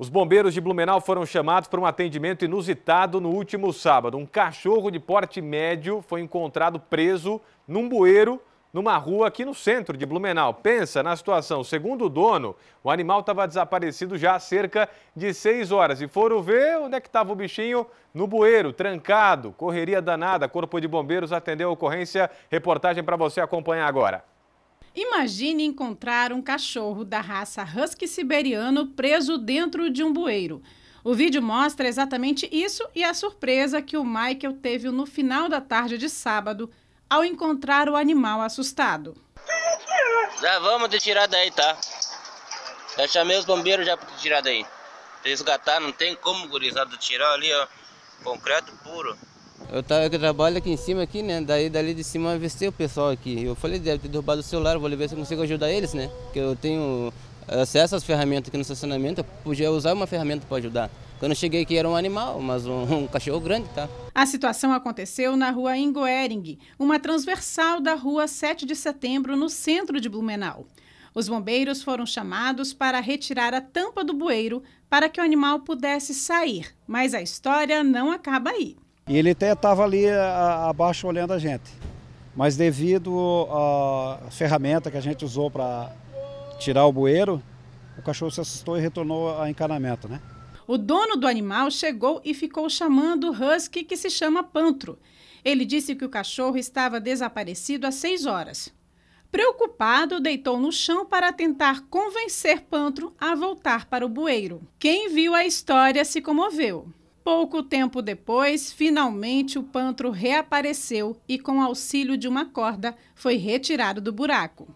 Os bombeiros de Blumenau foram chamados para um atendimento inusitado no último sábado. Um cachorro de porte médio foi encontrado preso num bueiro numa rua aqui no centro de Blumenau. Pensa na situação. Segundo o dono, o animal estava desaparecido já há cerca de seis horas. E foram ver onde é que estava o bichinho no bueiro, trancado. Correria danada. Corpo de Bombeiros atendeu a ocorrência. Reportagem para você acompanhar agora. Imagine encontrar um cachorro da raça husky siberiano preso dentro de um bueiro. O vídeo mostra exatamente isso e a surpresa que o Michael teve no final da tarde de sábado ao encontrar o animal assustado. Já vamos te tirar daí, tá? Já chamei os bombeiros já pra te tirar daí. Resgatar, não tem como, gurizada, tirar ali, ó. Concreto puro. Eu, tava, eu trabalho aqui em cima, aqui, né? Daí dali de cima eu avistei o pessoal aqui. Eu falei, deve ter derrubado o celular, vou ver se eu consigo ajudar eles, né? Porque eu tenho acesso às ferramentas aqui no estacionamento, eu podia usar uma ferramenta para ajudar. Quando eu cheguei aqui era um animal, mas um, um cachorro grande, tá? A situação aconteceu na rua Ingoering, uma transversal da rua 7 de setembro, no centro de Blumenau. Os bombeiros foram chamados para retirar a tampa do bueiro para que o animal pudesse sair, mas a história não acaba aí. E ele até estava ali a, abaixo olhando a gente. Mas devido à ferramenta que a gente usou para tirar o bueiro, o cachorro se assustou e retornou ao encanamento, né? O dono do animal chegou e ficou chamando o husky que se chama Pantro. Ele disse que o cachorro estava desaparecido há seis horas. Preocupado, deitou no chão para tentar convencer Pantro a voltar para o bueiro. Quem viu a história se comoveu. Pouco tempo depois, finalmente o pantro reapareceu e, com auxílio de uma corda, foi retirado do buraco.